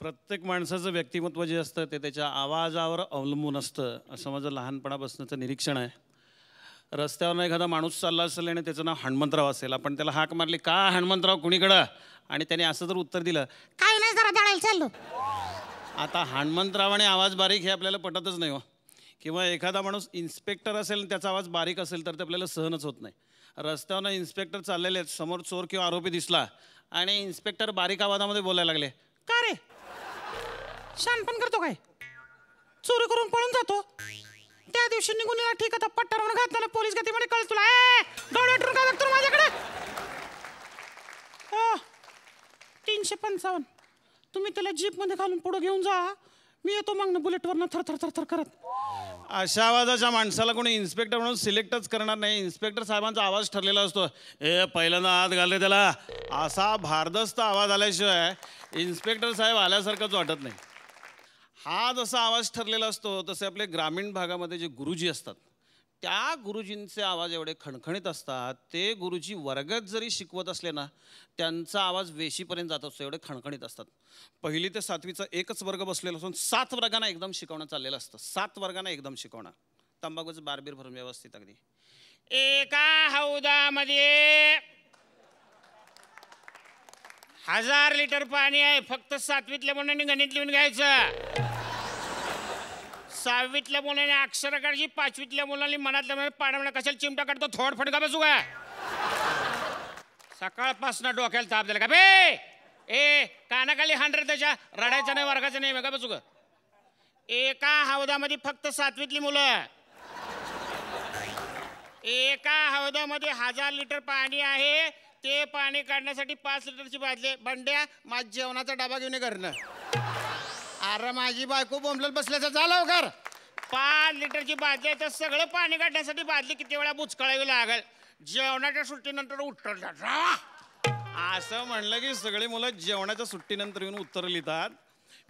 प्रत्येक माणसाचं व्यक्तिमत्व जे असतं ते त्याच्या आवाजावर अवलंबून असतं असं माझं लहानपणापासूनचं निरीक्षण आहे रस्त्यावरनं एखादा माणूस चालला असेल आणि त्याचं नाव हनुमंतराव असेल आपण त्याला हाक मारली का हनुमंतराव कुणीकडं आणि त्याने असं जर उत्तर दिलं काय नाही जरा दळायला चाललो आता आणि आवाज बारीक हे आपल्याला पटतच नाही हो किंवा एखादा माणूस इन्स्पेक्टर असेल आणि त्याचा आवाज बारीक असेल तर ते आपल्याला सहनच होत नाही रस्त्यावरनं इन्स्पेक्टर चाललेले आहेत समोर चोर किंवा आरोपी दिसला आणि इन्स्पेक्टर बारीक आवाजामध्ये बोलायला लागले का रे पण करतो काय चोरी करून पळून जातो त्या दिवशी निघून ठीक आता पट्टा घात पोलीस गतीमध्ये मध्ये कळ तुला माझ्याकडे तीनशे पंचावन्न तुम्ही त्याला मध्ये घालून पुढे घेऊन जा मी येतो मग ना बुलेटवरनं थर थर थर थर करत अशा आवाजाच्या माणसाला कोणी इन्स्पेक्टर म्हणून सिलेक्टच करणार नाही इन्स्पेक्टर साहेबांचा आवाज ठरलेला असतो हे पहिल्यांदा आत घालले त्याला असा भारदस्त आवाज आल्याशिवाय इन्स्पेक्टर साहेब आल्यासारखंच वाटत नाही हा जसा आवाज ठरलेला असतो तसे आपले ग्रामीण भागामध्ये जे गुरुजी असतात त्या गुरुजींचे आवाज एवढे खणखणीत असतात ते गुरुजी वर्गात जरी शिकवत असले ना त्यांचा आवाज वेशीपर्यंत जात असतो एवढे खणखणीत असतात पहिली ते सातवीचा एकच वर्ग बसलेला असून सात वर्गांना एकदम शिकवणं चाललेलं असतं सात वर्गांना एकदम शिकवणं तंबाखूचं बारबीर भरून व्यवस्थित अगदी एका हौदामध्ये हजार लिटर पाणी आहे फक्त सातवीतल्या मुलांनी गणित लिहून घ्यायचं सहावीतल्या मुलाने अक्षर काढायची पाचवीतल्या मुलांनी मनातल्या मुलाने पाण्यामुळे कशाला चिमटा काढतो थोड का बसू का सकाळपासून डोक्याला ताप दिला का बे ए कानाखाली हांडर त्याच्या रडायचा नाही वर्गाचा नाही बघा बसू ग एका हौदामध्ये फक्त सातवीतली मुलं एका हौदामध्ये हजार लिटर पाणी आहे ते पाणी काढण्यासाठी पाच लिटरची बादले बंड्या माझ जेवणाचा डबा घेऊन करणं अरे माझी बायको बोंबलत बसल्याचं झालं कर हो पाच लिटरची बादली आहे तर सगळं पाणी काढण्यासाठी बाजली किती वेळा बुचकळावी लागेल जेवणाच्या सुट्टीनंतर उत्तर असं म्हणलं की सगळी मुलं जेवणाच्या सुट्टीनंतर येऊन उत्तर लिहितात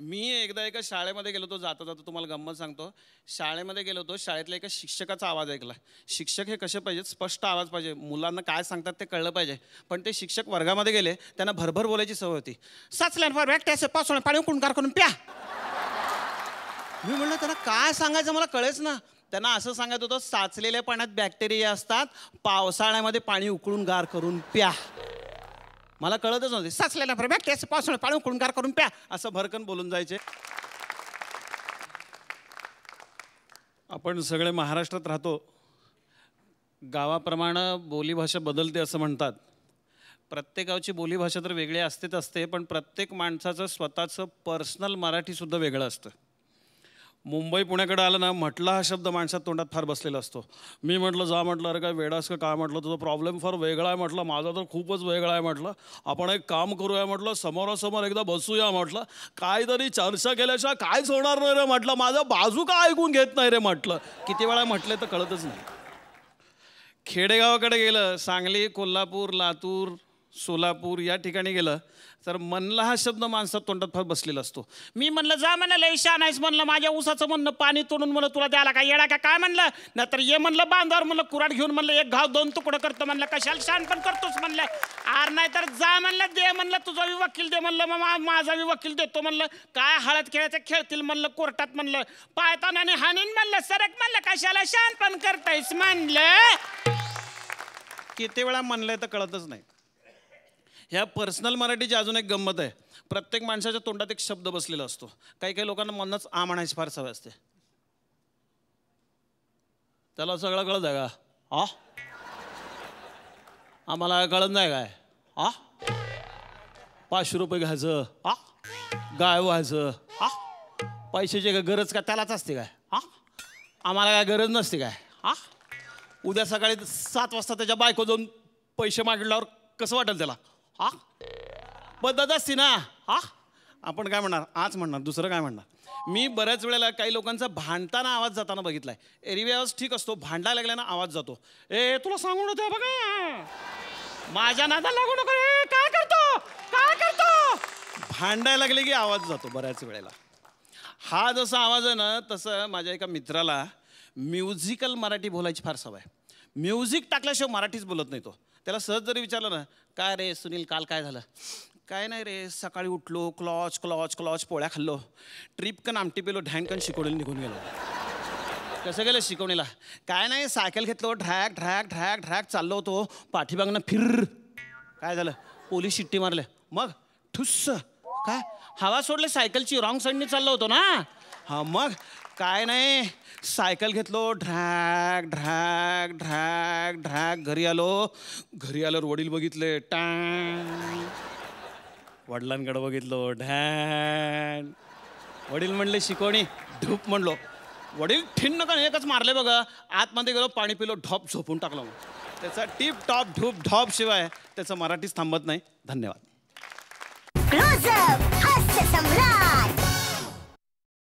मी एकदा एका शाळेमध्ये गेलो होतो जाता जाता तुम्हाला गंमत सांगतो शाळेमध्ये गेलो होतो शाळेतल्या एका शिक्षकाचा आवाज ऐकला शिक्षक हे कसे पाहिजेत स्पष्ट आवाज पाहिजे मुलांना काय सांगतात ते कळलं पाहिजे पण ते शिक्षक वर्गामध्ये गेले त्यांना भरभर बोलायची सवय होती साचल्यांवर असे पासून पाणी कुणकार करून प्या मी म्हणलं त्यांना काय सांगायचं मला कळेच ना त्यांना असं सांगत होतं साचलेल्या पाण्यात बॅक्टेरिया असतात पावसाळ्यामध्ये पाणी उकळून गार करून प्या मला कळतच नव्हते साचलेला बरं केस पासून पाळून कुणकार करून प्या असं भरकन बोलून जायचे आपण सगळे महाराष्ट्रात राहतो गावाप्रमाणे बोलीभाषा बदलते असं म्हणतात प्रत्येक गावची बोलीभाषा तर वेगळी असतेच असते पण प्रत्येक माणसाचं स्वतःचं पर्सनल मराठीसुद्धा वेगळं असतं मुंबई पुण्याकडे आलं ना म्हटला हा शब्द माणसात तोंडात फार बसलेला असतो मी म्हटलं जा म्हटलं अरे काय वेडास का काय म्हटलं तुझा प्रॉब्लेम फार वेगळा आहे म्हटलं माझा तर खूपच वेगळा आहे म्हटलं आपण एक काम करूया म्हटलं समोरासमोर एकदा बसूया म्हटलं काहीतरी चर्चा केल्याशिवाय कायच होणार नाही रे म्हटलं माझं बाजू का ऐकून घेत नाही रे म्हटलं किती वेळा म्हटलं तर कळतच नाही खेडेगावाकडे गेलं सांगली कोल्हापूर लातूर सोलापूर या ठिकाणी गेलं तर मनला हा शब्द माणसात तोंडात फार बसलेला असतो मी म्हणलं जा म्हणलं शान आहेस म्हणलं माझ्या ऊसाचं म्हणणं पाणी तोडून म्हणलं तुला द्यायला का येणार का काय म्हणलं नाहीतर ये म्हणलं बांधावर म्हणलं कुराड घेऊन म्हणलं एक घाव दोन तुकडं करतो म्हणलं कशाला शान पण करतोच म्हणलं आर नाही तर जा म्हणलं दे म्हणलं तुझा बी वकील दे म्हणलं मग माझा मी वकील देतो म्हणलं काय हळद खेळायचं खेळतील म्हणलं कोर्टात म्हणलं आणि हानीन म्हणलं सरक म्हणलं कशाला शान पण करतायस म्हणलं किती वेळा म्हणलंय तर कळतच नाही ह्या पर्सनल मराठीची अजून एक गंमत आहे प्रत्येक माणसाच्या तोंडात एक शब्द बसलेला असतो काही काही लोकांना मनच आ म्हणायची फार सवय असते त्याला सगळं कळत आहे का आ आम्हाला कळत नाही काय आ पाचशे रुपये घ्यायचं आ गाय व्हायचं आ पैशाची काय गरज का त्यालाच असते काय आ आम्हाला काय गरज नसते काय आ उद्या सकाळी सात वाजता त्याच्या बायको जाऊन पैसे मागल्यावर कसं वाटेल त्याला हा पण ना हा आपण काय म्हणणार आज म्हणणार दुसरं काय म्हणणार मी बऱ्याच वेळेला काही लोकांचा भांडताना आवाज जाताना बघितलाय एरवी आवाज ठीक असतो भांडा लागल्यानं आवाज जातो ए तुला सांगून होते बघा माझ्या नादा लागू नको काय करतो काय करतो भांडायला लागले की आवाज जातो बऱ्याच वेळेला हा जसा आवाज आहे ना तसं माझ्या एका मित्राला म्युझिकल मराठी बोलायची फार सवय म्युझिक टाकल्याशिवाय मराठीच बोलत नाही तो त्याला सहज जरी विचारलं ना काय रे सुनील काल काय झालं काय नाही रे सकाळी उठलो क्लॉच क्लॉच क्लॉच पोळ्या खाल्लो ट्रिप कन आमटी पेलो ढँकन शिकवलेलं निघून गेलो कसं गेलं शिकवणीला काय नाही सायकल घेतलो ढ्रॅक ढ्रॅक ढ्रॅक ढ्रॅक चाललो होतो पाठीमागनं फिर काय झालं पोलीस शिट्टी मारले मग ठुस्स काय हवा सोडले सायकलची रॉंग साईडने चाललो होतो ना हा मग काय नाही सायकल घेतलो ढ्रॅक ढ्रॅक ढ्रॅक ढ्रॅक घरी आलो घरी आल्यावर वडील बघितले टॅ वडिलांकडे बघितलो ढॅन वडील म्हणले शिकवणी ढूप म्हणलो वडील ठिन्न नका एकच मारले बघा आतमध्ये गेलो पाणी पिलो ढॉप झोपून टाकलो त्याचा टिप टॉप ढूप ढॉप शिवाय त्याचं मराठीच थांबत नाही धन्यवाद